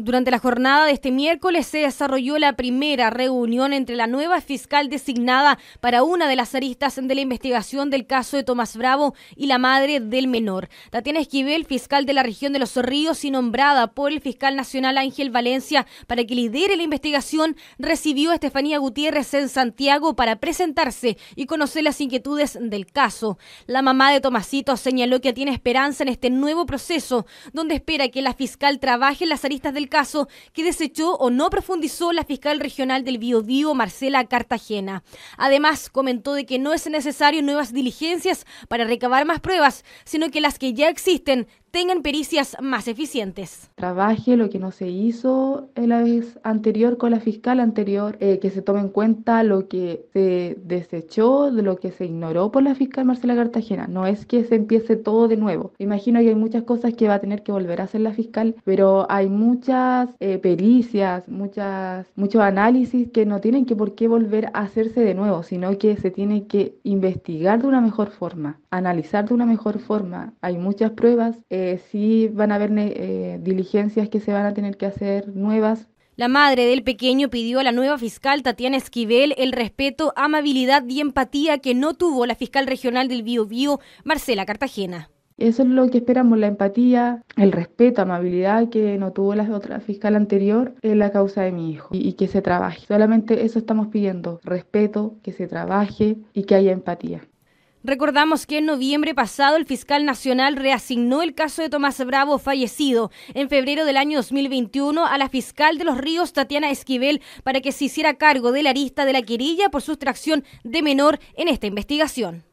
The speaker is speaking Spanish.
Durante la jornada de este miércoles se desarrolló la primera reunión entre la nueva fiscal designada para una de las aristas de la investigación del caso de Tomás Bravo y la madre del menor. Tatiana Esquivel, fiscal de la región de Los Ríos y nombrada por el fiscal nacional Ángel Valencia para que lidere la investigación, recibió a Estefanía Gutiérrez en Santiago para presentarse y conocer las inquietudes del caso. La mamá de Tomasito señaló que tiene esperanza en este nuevo proceso, donde espera que la fiscal trabaje en las aristas del caso que desechó o no profundizó la fiscal regional del Biodío, Marcela Cartagena. Además, comentó de que no es necesario nuevas diligencias para recabar más pruebas, sino que las que ya existen tengan pericias más eficientes. Trabaje lo que no se hizo la vez anterior con la fiscal anterior, eh, que se tome en cuenta lo que se desechó, lo que se ignoró por la fiscal Marcela Cartagena. No es que se empiece todo de nuevo. Imagino que hay muchas cosas que va a tener que volver a hacer la fiscal, pero hay muchas eh, pericias, muchas, muchos análisis que no tienen que por qué volver a hacerse de nuevo, sino que se tiene que investigar de una mejor forma, analizar de una mejor forma. Hay muchas pruebas. Eh, eh, sí van a haber eh, diligencias que se van a tener que hacer nuevas. La madre del pequeño pidió a la nueva fiscal Tatiana Esquivel el respeto, amabilidad y empatía que no tuvo la fiscal regional del Biobío, Marcela Cartagena. Eso es lo que esperamos, la empatía, el respeto, amabilidad que no tuvo la otra fiscal anterior en la causa de mi hijo y, que se trabaje. Solamente eso estamos pidiendo, respeto, que se trabaje y que haya empatía. Recordamos que en noviembre pasado el fiscal nacional reasignó el caso de Tomás Bravo fallecido en febrero del año 2021 a la fiscal de los ríos Tatiana Esquivel para que se hiciera cargo de la arista de la querilla por sustracción de menor en esta investigación.